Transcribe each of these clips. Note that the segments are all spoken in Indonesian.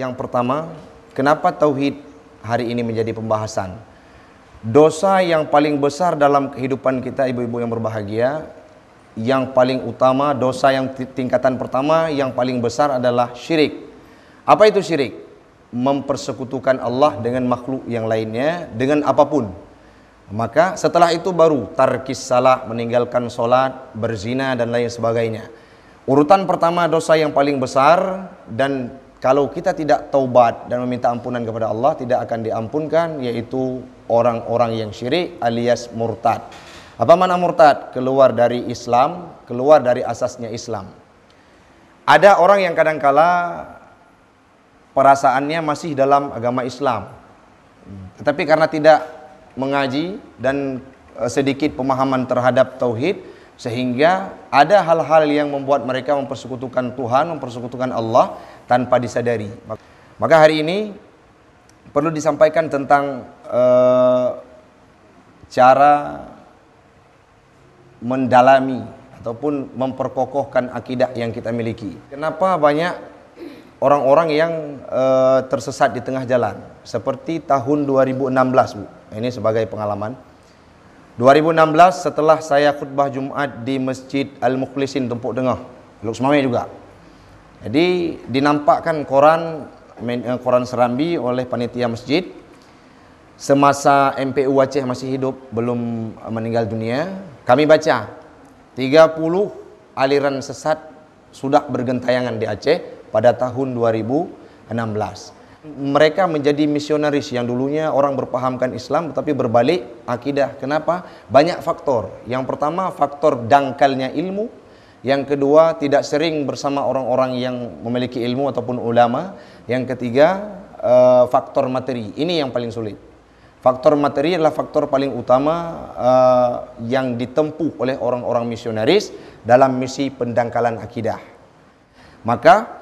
Yang pertama, kenapa tauhid hari ini menjadi pembahasan? Dosa yang paling besar dalam kehidupan kita ibu-ibu yang berbahagia, yang paling utama, dosa yang tingkatan pertama yang paling besar adalah syirik. Apa itu syirik? Mempersekutukan Allah dengan makhluk yang lainnya dengan apapun. Maka setelah itu baru tarkis salah, meninggalkan solat, berzina dan lain sebagainya. Urutan pertama dosa yang paling besar dan kalau kita tidak taubat dan meminta ampunan kepada Allah, tidak akan diampunkan, yaitu orang-orang yang syirik alias murtad. Apa makna murtad? Keluar dari Islam, keluar dari asasnya Islam. Ada orang yang kadang-kala perasaannya masih dalam agama Islam. Tetapi karena tidak mengaji dan eh, sedikit pemahaman terhadap tauhid, sehingga ada hal-hal yang membuat mereka mempersekutukan Tuhan, mempersekutukan Allah tanpa disadari. Maka hari ini perlu disampaikan tentang uh, cara mendalami ataupun memperkokohkan akidah yang kita miliki. Kenapa banyak orang-orang yang uh, tersesat di tengah jalan? Seperti tahun 2016, Bu. Ini sebagai pengalaman. 2016 setelah saya khutbah Jumat di Masjid Al-Mukhlisin Tempuk Dengah, belum Semawai juga. Jadi dinampakkan koran eh, koran Serambi oleh panitia masjid semasa MPU Aceh masih hidup belum eh, meninggal dunia, kami baca 30 aliran sesat sudah bergentayangan di Aceh pada tahun 2016 mereka menjadi misionaris yang dulunya orang berpahamkan Islam tetapi berbalik akidah. Kenapa? Banyak faktor. Yang pertama faktor dangkalnya ilmu, yang kedua tidak sering bersama orang-orang yang memiliki ilmu ataupun ulama, yang ketiga eh, faktor materi. Ini yang paling sulit. Faktor materi adalah faktor paling utama eh, yang ditempuh oleh orang-orang misionaris dalam misi pendangkalan akidah. Maka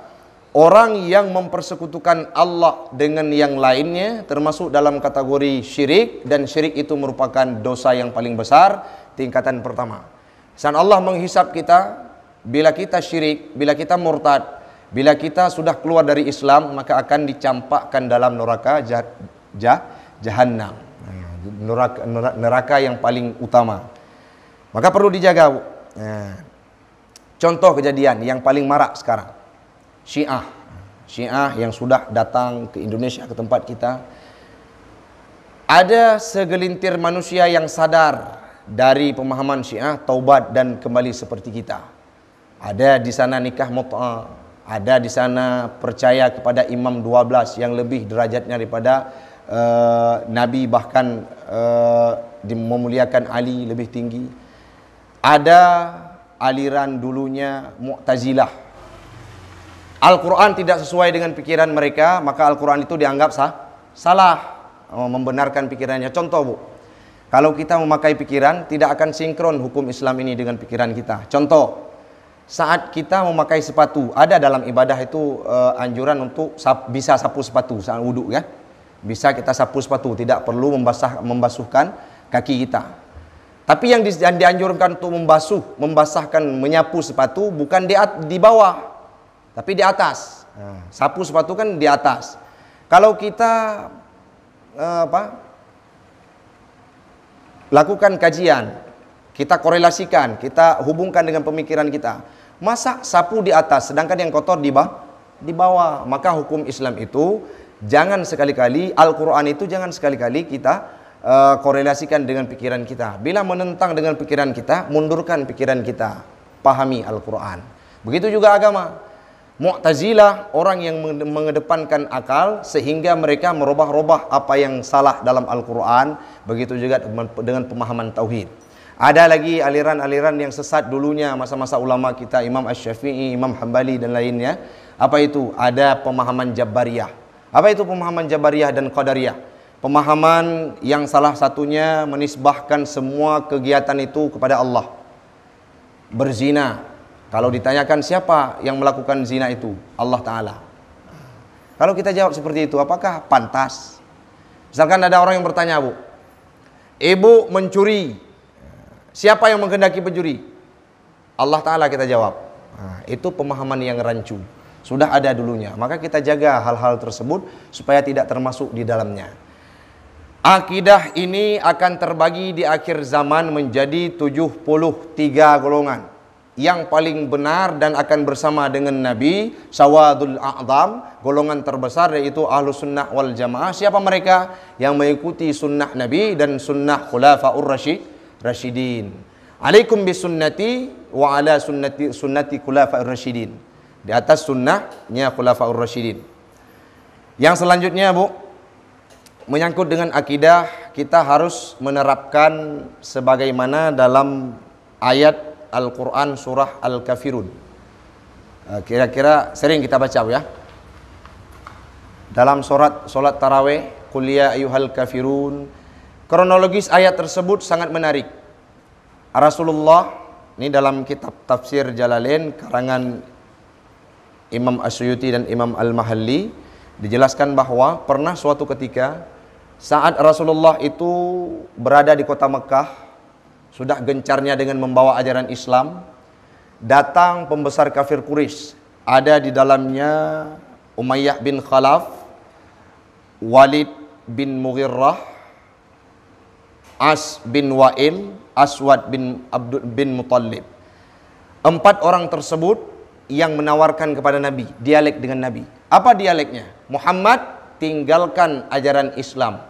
orang yang mempersekutukan Allah dengan yang lainnya termasuk dalam kategori syirik dan syirik itu merupakan dosa yang paling besar tingkatan pertama. San Allah menghisap kita bila kita syirik, bila kita murtad, bila kita sudah keluar dari Islam maka akan dicampakkan dalam neraka jah, jah, jahannam Neraka, neraka yang paling utama. Maka perlu dijaga. Eh, contoh kejadian yang paling marak sekarang Syiah. Syiah yang sudah datang ke Indonesia, ke tempat kita. Ada segelintir manusia yang sadar dari pemahaman Syiah, taubat dan kembali seperti kita. Ada di sana nikah mu'ta, Ada di sana percaya kepada Imam 12 yang lebih derajatnya daripada uh, Nabi bahkan uh, memuliakan Ali lebih tinggi. Ada aliran dulunya Mu'tazilah Al-Quran tidak sesuai dengan pikiran mereka, maka Al-Quran itu dianggap sah, salah oh, membenarkan pikirannya. Contoh bu, kalau kita memakai pikiran tidak akan sinkron hukum Islam ini dengan pikiran kita. Contoh, saat kita memakai sepatu, ada dalam ibadah itu eh, anjuran untuk sap, bisa sapu sepatu saat wudhu ya. Bisa kita sapu sepatu, tidak perlu membasah, membasuhkan kaki kita. Tapi yang, di, yang dianjurkan untuk membasuh, membasahkan, menyapu sepatu bukan di, di bawah, tapi di atas. Nah, sapu sepatu kan di atas. Kalau kita eh, apa? Lakukan kajian, kita korelasikan, kita hubungkan dengan pemikiran kita. Masa sapu di atas sedangkan yang kotor di bawah? Di bawah. Maka hukum Islam itu jangan sekali-kali Al-Qur'an itu jangan sekali-kali kita uh, korelasikan dengan pikiran kita. Bila menentang dengan pikiran kita, mundurkan pikiran kita. Pahami Al-Qur'an. Begitu juga agama. Mu'tazilah orang yang mengedepankan akal sehingga mereka merubah-rubah apa yang salah dalam Al-Quran. Begitu juga dengan pemahaman tauhid. Ada lagi aliran-aliran yang sesat dulunya masa-masa ulama kita Imam Ash-Syafi'i, Imam Hambali dan lainnya. Apa itu? Ada pemahaman Jabariyah. Apa itu pemahaman Jabariyah dan Qadariyah? Pemahaman yang salah satunya menisbahkan semua kegiatan itu kepada Allah. Berzina, kalau ditanyakan siapa yang melakukan zina itu? Allah Ta'ala. Kalau kita jawab seperti itu, apakah pantas? Misalkan ada orang yang bertanya, Bu. Ibu mencuri. Siapa yang menghendaki pencuri? Allah Ta'ala kita jawab. Nah, itu pemahaman yang rancu. Sudah ada dulunya. Maka kita jaga hal-hal tersebut supaya tidak termasuk di dalamnya. Akidah ini akan terbagi di akhir zaman menjadi 73 golongan yang paling benar dan akan bersama dengan Nabi Sawadul A'zam golongan terbesar yaitu ahlu sunnah wal jamaah siapa mereka yang mengikuti sunnah Nabi dan sunnah khulafaur Rashid Rashidin alaikum sunnati wa ala sunnati sunnati khulafaur Rashidin di atas sunnahnya khulafaur Rashidin yang selanjutnya Bu menyangkut dengan akidah kita harus menerapkan sebagaimana dalam ayat Al-Quran surah Al-Kafirun. Eh, kira-kira sering kita baca ya. Dalam surat Salat taraweh, kuliah ya ayuhal kafirun. Kronologis ayat tersebut sangat menarik. Rasulullah ini dalam kitab tafsir Jalalain karangan Imam Asyuyuti dan Imam Al-Mahalli dijelaskan bahwa pernah suatu ketika saat Rasulullah itu berada di kota Mekah sudah gencarnya dengan membawa ajaran Islam, datang pembesar kafir Quraisy. Ada di dalamnya Umayyah bin Khalaf, Walid bin Mughirrah, As bin Wa'il, Aswad bin Abdul bin Muttalib. Empat orang tersebut yang menawarkan kepada Nabi, dialek dengan Nabi. Apa dialeknya? Muhammad tinggalkan ajaran Islam.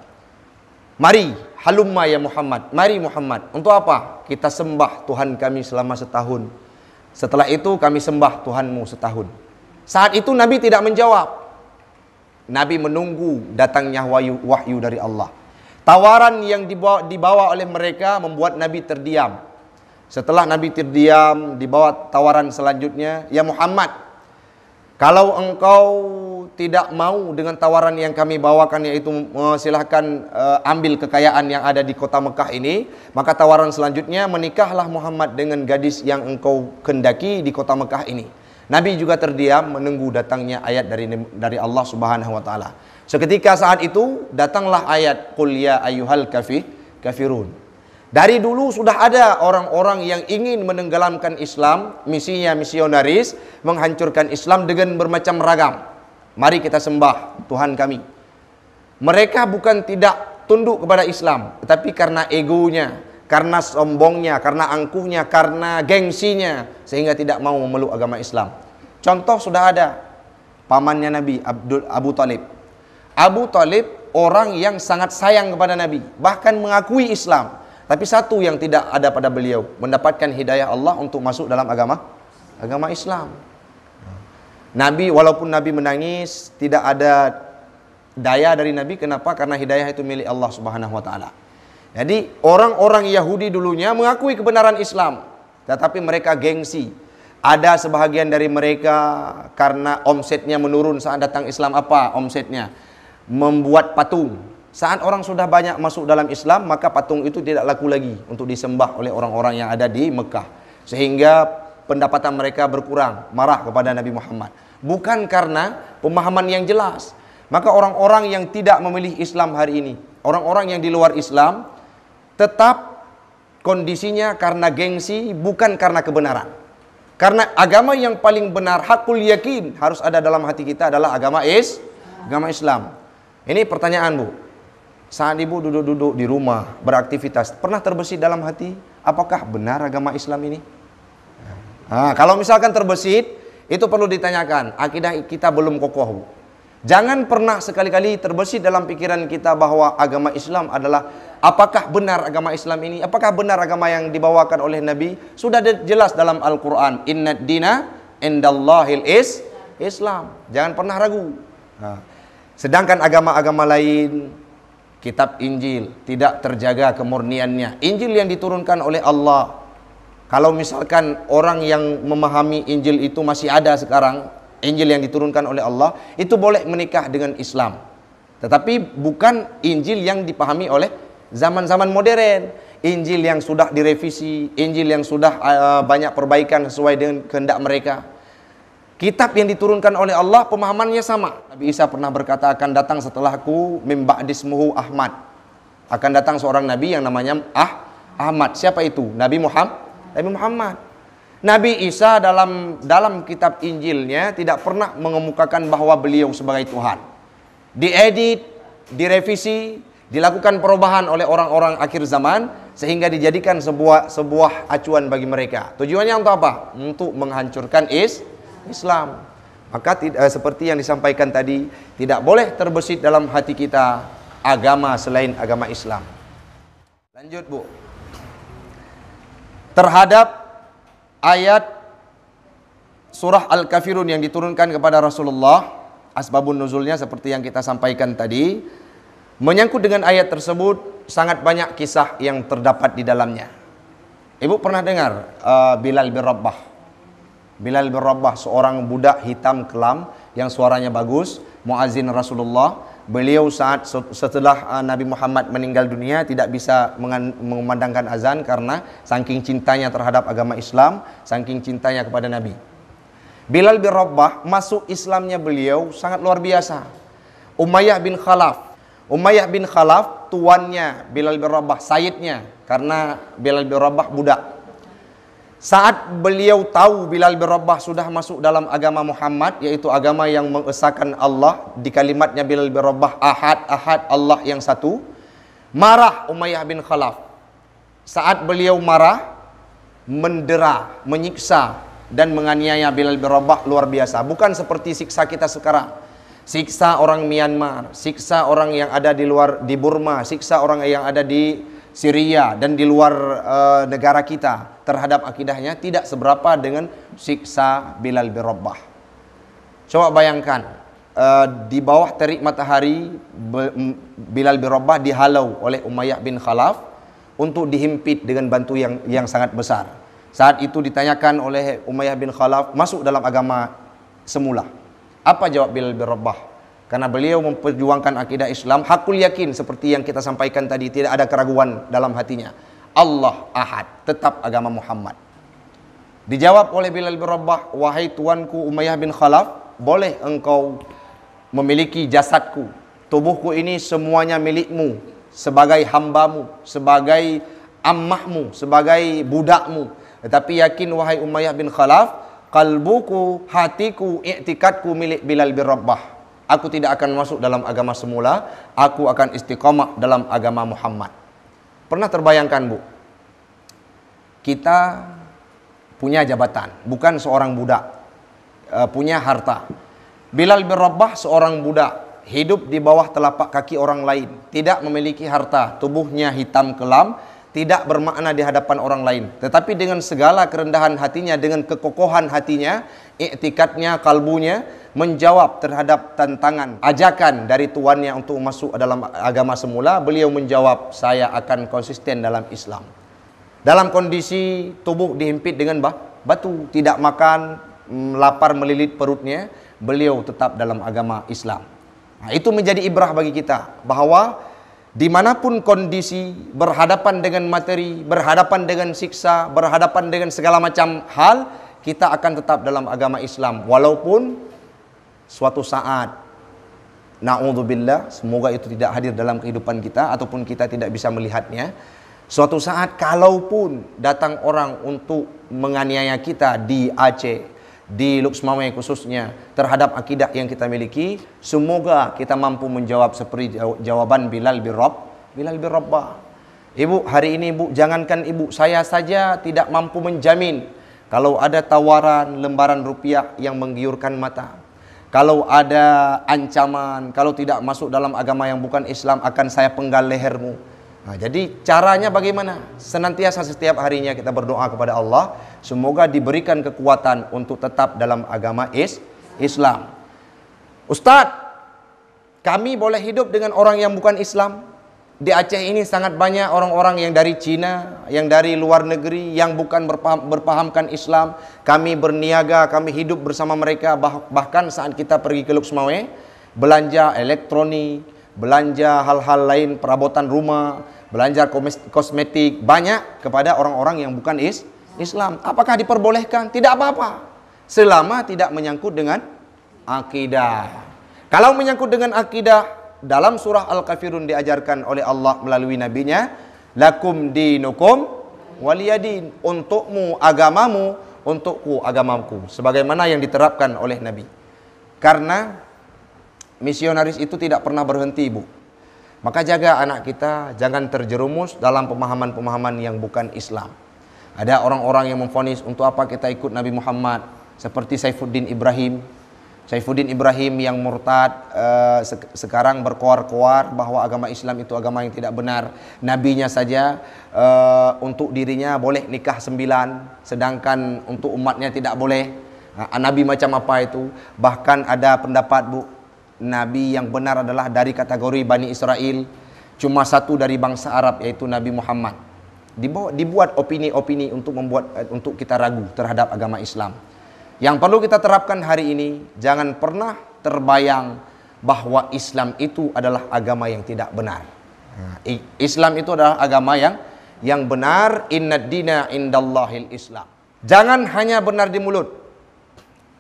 Mari Halumma ya Muhammad, mari Muhammad. Untuk apa? Kita sembah Tuhan kami selama setahun. Setelah itu kami sembah Tuhanmu setahun. Saat itu Nabi tidak menjawab. Nabi menunggu datangnya wahyu, wahyu dari Allah. Tawaran yang dibawa, dibawa oleh mereka membuat Nabi terdiam. Setelah Nabi terdiam, dibawa tawaran selanjutnya, "Ya Muhammad, kalau engkau tidak mau dengan tawaran yang kami bawakan yaitu uh, silahkan uh, ambil kekayaan yang ada di kota Mekah ini maka tawaran selanjutnya menikahlah Muhammad dengan gadis yang engkau kendaki di kota Mekah ini Nabi juga terdiam menunggu datangnya ayat dari dari Allah Subhanahu wa taala seketika saat itu datanglah ayat qul ya ayyuhal kafir kafirun dari dulu sudah ada orang-orang yang ingin menenggelamkan Islam, misinya misionaris, menghancurkan Islam dengan bermacam ragam. Mari kita sembah Tuhan kami. Mereka bukan tidak tunduk kepada Islam, tetapi karena egonya, karena sombongnya, karena angkuhnya, karena gengsinya, sehingga tidak mau memeluk agama Islam. Contoh sudah ada, pamannya Nabi Abdul Abu Talib. Abu Talib orang yang sangat sayang kepada Nabi, bahkan mengakui Islam. Tapi satu yang tidak ada pada beliau, mendapatkan hidayah Allah untuk masuk dalam agama agama Islam. Nabi walaupun Nabi menangis tidak ada daya dari Nabi kenapa? Karena hidayah itu milik Allah Subhanahu wa taala. Jadi orang-orang Yahudi dulunya mengakui kebenaran Islam, tetapi mereka gengsi. Ada sebahagian dari mereka karena omsetnya menurun saat datang Islam apa omsetnya? Membuat patung. Saat orang sudah banyak masuk dalam Islam, maka patung itu tidak laku lagi untuk disembah oleh orang-orang yang ada di Mekah. Sehingga pendapatan mereka berkurang, marah kepada Nabi Muhammad. Bukan karena pemahaman yang jelas. Maka orang-orang yang tidak memilih Islam hari ini, orang-orang yang di luar Islam, tetap kondisinya karena gengsi, bukan karena kebenaran. Karena agama yang paling benar, hakul yakin harus ada dalam hati kita adalah agama is, agama Islam. Ini pertanyaan bu, saat ibu duduk-duduk di rumah beraktivitas, pernah terbesit dalam hati apakah benar agama Islam ini? Nah, kalau misalkan terbesit, itu perlu ditanyakan. Akidah kita belum kokoh, Jangan pernah sekali-kali terbesit dalam pikiran kita bahwa agama Islam adalah apakah benar agama Islam ini? Apakah benar agama yang dibawakan oleh Nabi? Sudah jelas dalam Al-Quran. Inna dina indallahil is Islam. Jangan pernah ragu. Nah, sedangkan agama-agama lain, kitab Injil tidak terjaga kemurniannya. Injil yang diturunkan oleh Allah kalau misalkan orang yang memahami Injil itu masih ada sekarang, Injil yang diturunkan oleh Allah, itu boleh menikah dengan Islam. Tetapi bukan Injil yang dipahami oleh zaman-zaman modern. Injil yang sudah direvisi, Injil yang sudah uh, banyak perbaikan sesuai dengan kehendak mereka. Kitab yang diturunkan oleh Allah pemahamannya sama. Nabi Isa pernah berkata akan datang setelahku mimba'dismuhu Ahmad. Akan datang seorang nabi yang namanya Ah Ahmad. Siapa itu? Nabi Muhammad Nabi Muhammad. Nabi Isa dalam dalam kitab Injilnya tidak pernah mengemukakan bahwa beliau sebagai Tuhan. Diedit, direvisi, dilakukan perubahan oleh orang-orang akhir zaman sehingga dijadikan sebuah sebuah acuan bagi mereka. Tujuannya untuk apa? Untuk menghancurkan is Islam. Maka tidak, eh, seperti yang disampaikan tadi, tidak boleh terbesit dalam hati kita agama selain agama Islam. Lanjut, Bu terhadap ayat surah Al-Kafirun yang diturunkan kepada Rasulullah asbabun nuzulnya seperti yang kita sampaikan tadi menyangkut dengan ayat tersebut sangat banyak kisah yang terdapat di dalamnya Ibu pernah dengar uh, Bilal bin Rabah Bilal bin Rabah seorang budak hitam kelam yang suaranya bagus muazin Rasulullah beliau saat setelah ah, Nabi Muhammad meninggal dunia tidak bisa mengumandangkan azan karena saking cintanya terhadap agama Islam, saking cintanya kepada Nabi. Bilal bin Rabah masuk Islamnya beliau sangat luar biasa. Umayyah bin Khalaf. Umayyah bin Khalaf tuannya Bilal bin Rabah, sayidnya karena Bilal bin Rabah budak. Saat beliau tahu Bilal bin Rabah sudah masuk dalam agama Muhammad yaitu agama yang mengesahkan Allah di kalimatnya Bilal bin Rabah ahad ahad Allah yang satu marah Umayyah bin Khalaf saat beliau marah mendera menyiksa dan menganiaya Bilal bin Rabah luar biasa bukan seperti siksa kita sekarang siksa orang Myanmar siksa orang yang ada di luar di Burma siksa orang yang ada di Syria dan di luar eh, negara kita terhadap akidahnya tidak seberapa dengan siksa Bilal bin Rabah. Coba bayangkan eh, di bawah terik matahari Bilal bin Rabah dihalau oleh Umayyah bin Khalaf untuk dihimpit dengan bantu yang yang sangat besar. Saat itu ditanyakan oleh Umayyah bin Khalaf masuk dalam agama semula. Apa jawab Bilal bin Rabah? Karena beliau memperjuangkan akidah Islam hakul yakin seperti yang kita sampaikan tadi tidak ada keraguan dalam hatinya. Allah Ahad, tetap agama Muhammad. Dijawab oleh Bilal bin "Wahai tuanku Umayyah bin Khalaf, boleh engkau memiliki jasadku. Tubuhku ini semuanya milikmu sebagai hambamu, sebagai ammahmu, sebagai budakmu. Tetapi yakin wahai Umayyah bin Khalaf, kalbuku, hatiku, i'tikadku milik Bilal bin Aku tidak akan masuk dalam agama semula, aku akan istiqomah dalam agama Muhammad. Pernah terbayangkan, Bu? Kita punya jabatan, bukan seorang budak, e, punya harta. Bilal bin Rabah seorang budak, hidup di bawah telapak kaki orang lain, tidak memiliki harta, tubuhnya hitam kelam, tidak bermakna di hadapan orang lain. Tetapi dengan segala kerendahan hatinya, dengan kekokohan hatinya, iktikatnya, kalbunya, menjawab terhadap tantangan ajakan dari tuannya untuk masuk dalam agama semula, beliau menjawab saya akan konsisten dalam Islam. Dalam kondisi tubuh dihimpit dengan batu, tidak makan, mm, lapar melilit perutnya, beliau tetap dalam agama Islam. Nah, itu menjadi ibrah bagi kita bahawa dimanapun kondisi berhadapan dengan materi, berhadapan dengan siksa, berhadapan dengan segala macam hal, kita akan tetap dalam agama Islam walaupun suatu saat naudzubillah semoga itu tidak hadir dalam kehidupan kita ataupun kita tidak bisa melihatnya suatu saat kalaupun datang orang untuk menganiaya kita di Aceh di Luxmawe khususnya terhadap akidah yang kita miliki semoga kita mampu menjawab seperti jawaban Bilal bin Rob Bilal bin Rabba Ibu hari ini ibu jangankan ibu saya saja tidak mampu menjamin kalau ada tawaran lembaran rupiah yang menggiurkan mata kalau ada ancaman, kalau tidak masuk dalam agama yang bukan Islam akan saya penggal lehermu. Nah, jadi caranya bagaimana? Senantiasa setiap harinya kita berdoa kepada Allah, semoga diberikan kekuatan untuk tetap dalam agama is Islam. Ustadz, kami boleh hidup dengan orang yang bukan Islam? di Aceh ini sangat banyak orang-orang yang dari Cina, yang dari luar negeri, yang bukan berpaham, berpahamkan Islam. Kami berniaga, kami hidup bersama mereka. Bah, bahkan saat kita pergi ke Luxmawe, eh, belanja elektronik, belanja hal-hal lain, perabotan rumah, belanja kosmetik, banyak kepada orang-orang yang bukan is Islam. Apakah diperbolehkan? Tidak apa-apa. Selama tidak menyangkut dengan akidah. Kalau menyangkut dengan akidah, dalam surah Al-Kafirun diajarkan oleh Allah melalui nabinya, lakum dinukum waliyadin, untukmu agamamu, untukku agamaku, sebagaimana yang diterapkan oleh nabi. Karena misionaris itu tidak pernah berhenti, Bu. Maka jaga anak kita jangan terjerumus dalam pemahaman-pemahaman yang bukan Islam. Ada orang-orang yang memfonis untuk apa kita ikut Nabi Muhammad seperti Saifuddin Ibrahim Saifuddin Ibrahim yang murtad uh, eh, se sekarang berkoar-koar bahawa agama Islam itu agama yang tidak benar. Nabinya saja uh, untuk dirinya boleh nikah sembilan, sedangkan untuk umatnya tidak boleh. Uh, Nabi macam apa itu? Bahkan ada pendapat bu, Nabi yang benar adalah dari kategori Bani Israel, cuma satu dari bangsa Arab yaitu Nabi Muhammad. dibuat opini-opini untuk membuat eh, untuk kita ragu terhadap agama Islam. Yang perlu kita terapkan hari ini, jangan pernah terbayang bahwa Islam itu adalah agama yang tidak benar. Islam itu adalah agama yang yang benar. Inna dina indallahil Islam. Jangan hanya benar di mulut.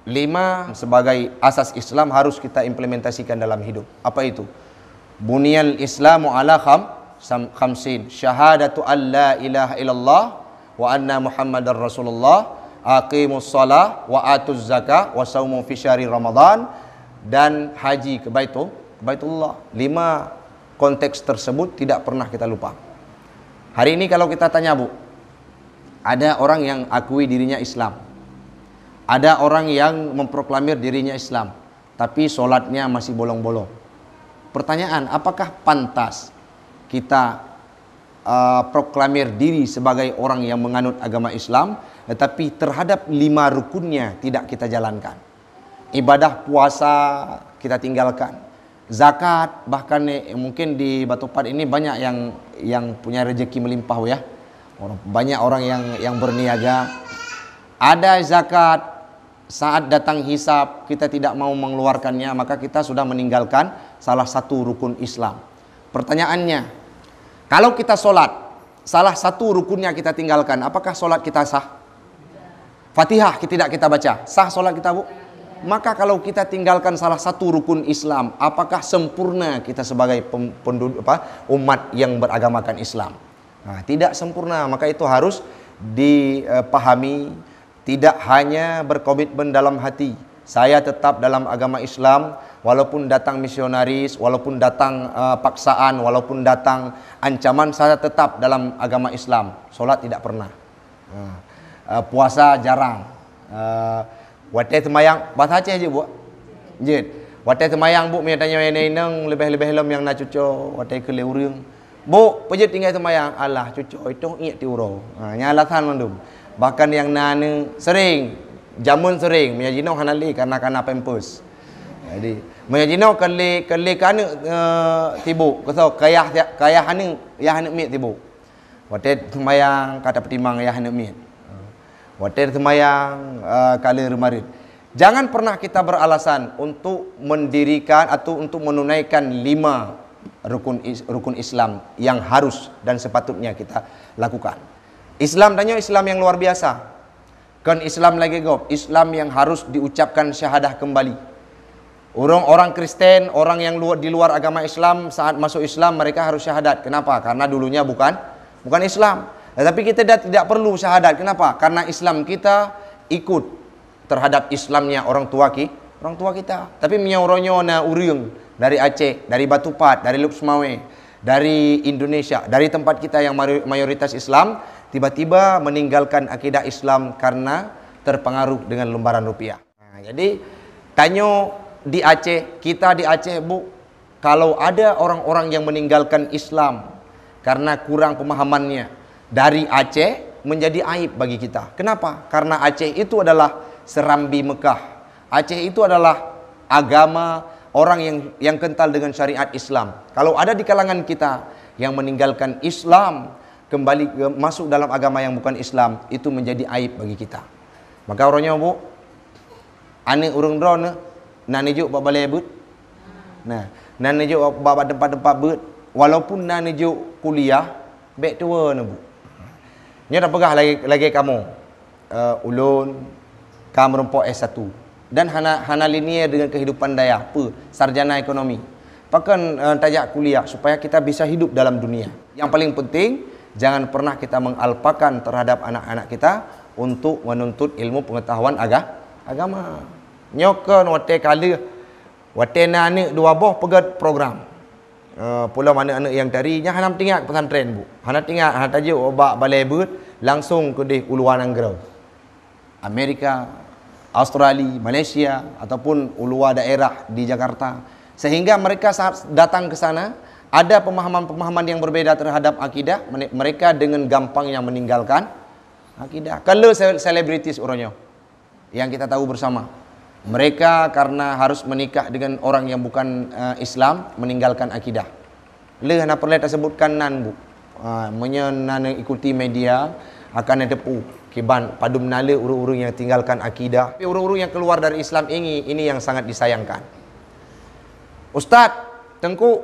Lima sebagai asas Islam harus kita implementasikan dalam hidup. Apa itu? Buniyal Islamu ala kham khamsin syahadatu la ilaha illallah wa anna muhammadar rasulullah aqimus salah wa atuz zakah wa saumu fi syahri ramadan dan haji ke Baitul Baitullah. Lima konteks tersebut tidak pernah kita lupa. Hari ini kalau kita tanya Bu, ada orang yang akui dirinya Islam. Ada orang yang memproklamir dirinya Islam, tapi sholatnya masih bolong-bolong. Pertanyaan, apakah pantas kita Uh, proklamir diri sebagai orang yang menganut agama Islam tetapi terhadap lima rukunnya tidak kita jalankan. Ibadah puasa kita tinggalkan. Zakat bahkan eh, mungkin di Batu Pad ini banyak yang yang punya rezeki melimpah ya. banyak orang yang yang berniaga. Ada zakat saat datang hisap kita tidak mau mengeluarkannya maka kita sudah meninggalkan salah satu rukun Islam. Pertanyaannya, kalau kita sholat, salah satu rukunnya kita tinggalkan, apakah sholat kita sah? Fatihah kita tidak kita baca, sah sholat kita bu? Maka kalau kita tinggalkan salah satu rukun Islam, apakah sempurna kita sebagai penduduk, apa, umat yang beragamakan Islam? Nah, tidak sempurna, maka itu harus dipahami. Tidak hanya berkomitmen dalam hati, saya tetap dalam agama Islam, walaupun datang misionaris, walaupun datang uh, paksaan, walaupun datang ancaman, saya tetap dalam agama Islam. Solat tidak pernah. Uh, uh puasa jarang. Uh, Wate temayang, bahasa Aceh je buat. Jid. Wate semayang bu, minyak tanya yang ini, lebih-lebih lem yang nak cucu. Wate keleurung. Bu, pejit tinggal semayang. Allah, cucu itu ingat tiuro. Uh, ha, ini alasan mandum. Lah, Bahkan yang nana sering, jamun sering, minyak jinau hanali karena kena pempus. Jadi, menyajinau kali kali kan uh, tibu, kata kayah kayah hanya ya hanya mit tibu. Wajar semayang kata pertimbang ya hanya mit. Wajar semayang uh, eh, kali remarit. Jangan pernah kita beralasan untuk mendirikan atau untuk menunaikan lima rukun rukun Islam yang harus dan sepatutnya kita lakukan. Islam tanya Islam yang luar biasa. Kan Islam lagi gop, Islam yang harus diucapkan syahadah kembali. Orang orang Kristen, orang yang luar, di luar agama Islam saat masuk Islam mereka harus syahadat. Kenapa? Karena dulunya bukan bukan Islam. Tapi kita tidak perlu syahadat. Kenapa? Karena Islam kita ikut terhadap Islamnya orang tua ki, orang tua kita. Tapi menyoronyo na uriung dari Aceh, dari Batu Pat, dari Luxmawe, dari Indonesia, dari tempat kita yang mayoritas Islam, tiba-tiba meninggalkan akidah Islam karena terpengaruh dengan lembaran rupiah. Nah, jadi tanya di Aceh, kita di Aceh, Bu, kalau ada orang-orang yang meninggalkan Islam karena kurang pemahamannya dari Aceh menjadi aib bagi kita. Kenapa? Karena Aceh itu adalah serambi Mekah. Aceh itu adalah agama orang yang yang kental dengan syariat Islam. Kalau ada di kalangan kita yang meninggalkan Islam kembali masuk dalam agama yang bukan Islam itu menjadi aib bagi kita. Maka orangnya bu, aneh urung drone nan nejuk bab balai but nah nan nejuk bab tempat-tempat but walaupun nan nejuk kuliah back to work nah but nya dah pegah lagi lagi kamu uh, ulun kamu rempok S1 dan hana hana linear dengan kehidupan daya apa sarjana ekonomi pakan uh, eh, tajak kuliah supaya kita bisa hidup dalam dunia yang paling penting jangan pernah kita mengalpakan terhadap anak-anak kita untuk menuntut ilmu pengetahuan agama agama Nyokon waktu kali Waktu anak, anak dua boh pegat program uh, Pula mana anak yang tari Yang hanam tinggal pesantren bu Hanam tinggal Hanam tajuk obak balai bud Langsung ke deh uluan anggara Amerika Australia Malaysia Ataupun uluan daerah di Jakarta Sehingga mereka saat datang ke sana Ada pemahaman-pemahaman yang berbeda terhadap akidah Mereka dengan gampang yang meninggalkan akidah. Kalau selebritis orangnya yang kita tahu bersama mereka karena harus menikah dengan orang yang bukan uh, Islam meninggalkan akidah. Leh nak perlu tersebutkan nan bu. Ha, yang ikuti media akan ada pu oh, kiban padum nale uru-uru yang tinggalkan akidah. Uru-uru yang keluar dari Islam ini ini yang sangat disayangkan. Ustaz, tengku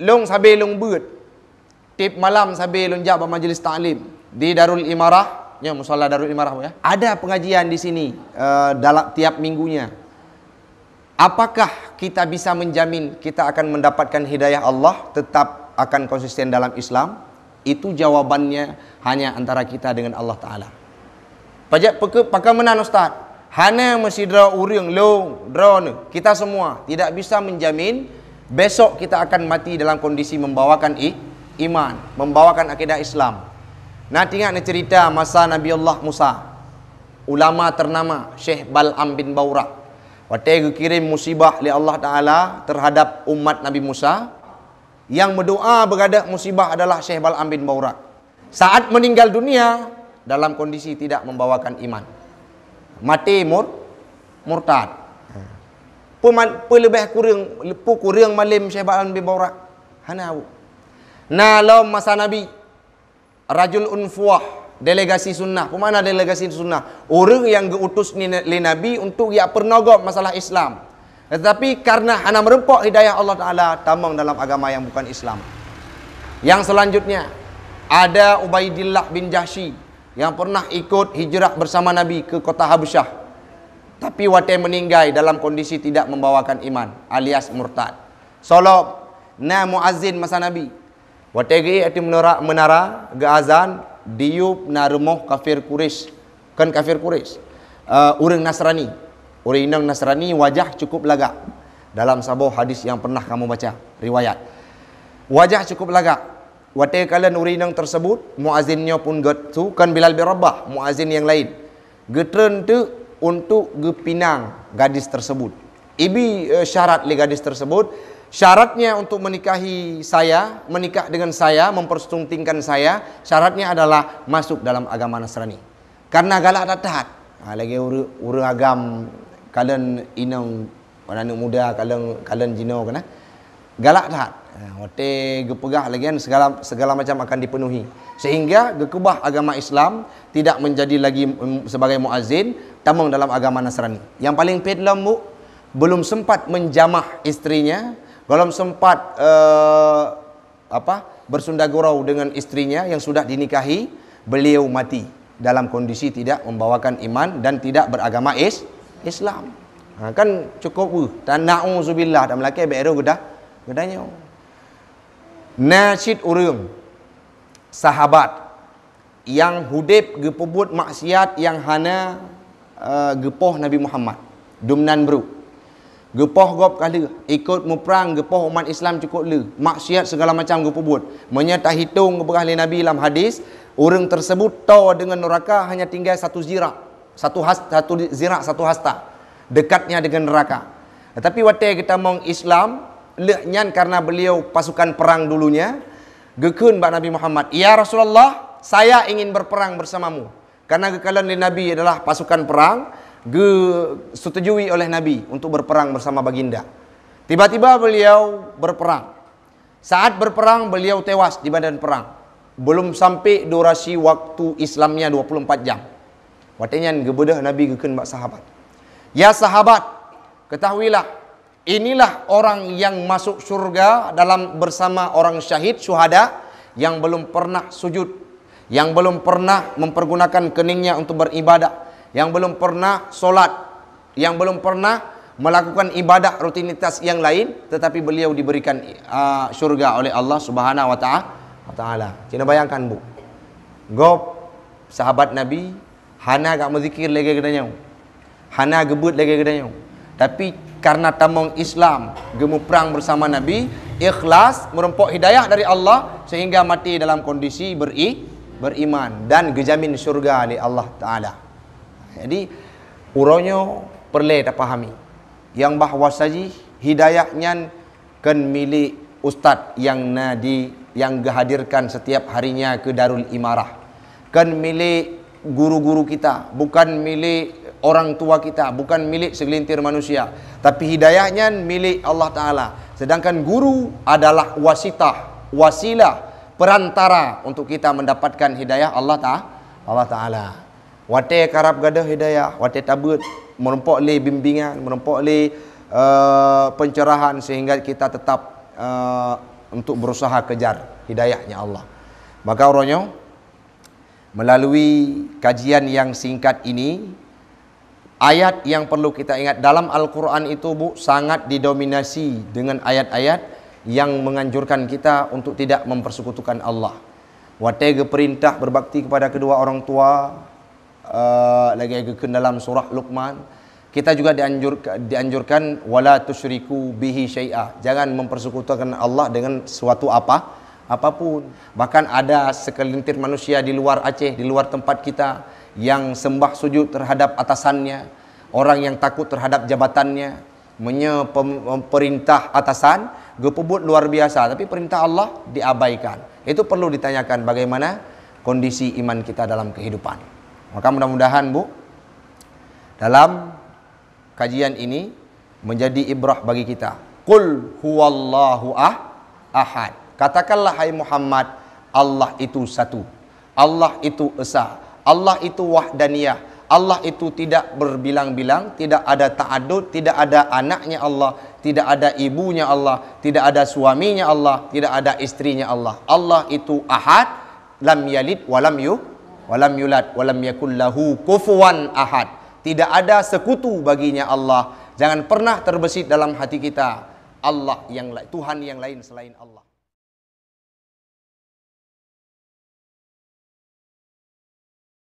long sabi long buat. Tip malam sabi long jab majlis taklim di Darul Imarah Ya, musola Darul Imarah ya. Ada pengajian di sini uh, dalam tiap minggunya. Apakah kita bisa menjamin kita akan mendapatkan hidayah Allah tetap akan konsisten dalam Islam? Itu jawabannya hanya antara kita dengan Allah Taala. Pajak peke pakai mana Ustaz? Hana mesti dra uring long drone. Kita semua tidak bisa menjamin besok kita akan mati dalam kondisi membawakan i, iman, membawakan akidah Islam. Nak ingat ni cerita masa Nabi Allah Musa Ulama ternama Syekh Bal'am bin Bawrak Waktu itu kirim musibah oleh Allah Ta'ala Terhadap umat Nabi Musa Yang berdoa berada musibah adalah Syekh Bal'am bin Bawrak Saat meninggal dunia Dalam kondisi tidak membawakan iman Mati mur Murtad Pemal, pelebih kurang yang malam Syekh Bal'am bin Bawrak Hanau Nah, lom masa Nabi Rajul Unfuah Delegasi sunnah Pemana delegasi sunnah Orang yang diutus oleh Nabi Untuk dia pernogok masalah Islam Tetapi karena anak merempok hidayah Allah Ta'ala Tamang dalam agama yang bukan Islam Yang selanjutnya Ada Ubaidillah bin Jahsy Yang pernah ikut hijrah bersama Nabi Ke kota Habsyah Tapi waktu yang meninggal Dalam kondisi tidak membawakan iman Alias murtad Solo Na muazzin masa Nabi Wategi ati menara menara ge azan diup na rumah kafir Quraisy. Kan kafir Quraisy. Uh, eh, urang Nasrani. Urang Nasrani wajah cukup lagak. Dalam sabo hadis yang pernah kamu baca riwayat. Wajah cukup lagak. Wate kalian urinang tersebut muazinnya pun getu kan Bilal bin Rabah muazin yang lain. Getren tu untuk gepinang gadis tersebut. Ibi uh, syarat le gadis tersebut Syaratnya untuk menikahi saya, menikah dengan saya, mempersuntingkan saya, syaratnya adalah masuk dalam agama Nasrani. Karena galak ada tahat. Ha, lagi ur, ur agam kalian inang anak muda kalian kalian jino kena kan, eh. galak tahat. Hote ha, gepegah lagi kan segala segala macam akan dipenuhi. Sehingga gekubah agama Islam tidak menjadi lagi sebagai muazin tamang dalam agama Nasrani. Yang paling pedlam belum sempat menjamah istrinya belum sempat uh, apa bersunda gurau dengan istrinya yang sudah dinikahi, beliau mati dalam kondisi tidak membawakan iman dan tidak beragama is Islam. Ha, kan cukup uh, dan na'uzubillah dan melaki beru gedah gedanya. Nasid urum sahabat yang hudip gepubut maksiat yang hana uh, gepoh Nabi Muhammad. Dumnan bruk Gepoh gop kala ikut memperang gepoh umat Islam cukup le. Maksiat segala macam gepoh buat. Menyata hitung gepoh ahli Nabi dalam hadis, orang tersebut tahu dengan neraka hanya tinggal satu zirak. Satu has, satu zirak satu hasta. Dekatnya dengan neraka. Tetapi waktu kita mong Islam, leknyan karena beliau pasukan perang dulunya, gekun bak Nabi Muhammad, "Ya Rasulullah, saya ingin berperang bersamamu." Karena kekalan Nabi adalah pasukan perang, Setujui oleh Nabi untuk berperang bersama baginda. Tiba-tiba beliau berperang. Saat berperang beliau tewas di badan perang. Belum sampai durasi waktu Islamnya 24 jam. Waktunya gebedah Nabi geken bak sahabat. Ya sahabat, ketahuilah inilah orang yang masuk surga dalam bersama orang syahid syuhada yang belum pernah sujud, yang belum pernah mempergunakan keningnya untuk beribadah, yang belum pernah solat, yang belum pernah melakukan ibadah rutinitas yang lain, tetapi beliau diberikan uh, syurga oleh Allah Subhanahu Wa Taala. Cina bayangkan bu, gop sahabat Nabi, Hana agak mendzikir lagi kedanya, Hana gebut lagi kedanya, tapi karena tamong Islam, gemuk perang bersama Nabi, ikhlas merempok hidayah dari Allah sehingga mati dalam kondisi beri beriman dan gejamin syurga oleh Allah Taala. Jadi urangnya perlu dah fahami yang bahawa saji hidayahnya kan milik ustaz yang nadi yang kehadirkan setiap harinya ke Darul Imarah. Kan milik guru-guru kita, bukan milik orang tua kita, bukan milik segelintir manusia. Tapi hidayahnya milik Allah Ta'ala. Sedangkan guru adalah wasitah, wasilah, perantara untuk kita mendapatkan hidayah Allah Ta'ala. Allah Ta'ala. Wate karab gada hidayah, wate tabut merempok le bimbingan, merempok le uh, pencerahan sehingga kita tetap uh, untuk berusaha kejar hidayahnya Allah. Maka orangnya melalui kajian yang singkat ini ayat yang perlu kita ingat dalam Al-Quran itu bu sangat didominasi dengan ayat-ayat yang menganjurkan kita untuk tidak mempersekutukan Allah. Wa tega perintah berbakti kepada kedua orang tua, uh, lagi ke dalam surah Luqman kita juga dianjur, dianjurkan wala tusyriku bihi syai'a jangan mempersekutukan Allah dengan suatu apa apapun bahkan ada sekelintir manusia di luar Aceh di luar tempat kita yang sembah sujud terhadap atasannya orang yang takut terhadap jabatannya menye perintah atasan gepebut luar biasa tapi perintah Allah diabaikan itu perlu ditanyakan bagaimana kondisi iman kita dalam kehidupan Maka mudah-mudahan Bu dalam kajian ini menjadi ibrah bagi kita. Qul huwallahu ah, ahad. Katakanlah hai Muhammad, Allah itu satu. Allah itu esa. Allah itu wahdaniyah. Allah itu tidak berbilang-bilang, tidak ada ta'adud, tidak ada anaknya Allah, tidak ada ibunya Allah, tidak ada suaminya Allah, tidak ada istrinya Allah. Allah itu ahad, lam yalid walam yu, Walam yulat walam yakun lahu kufuan ahad. Tidak ada sekutu baginya Allah. Jangan pernah terbesit dalam hati kita Allah yang Tuhan yang lain selain Allah.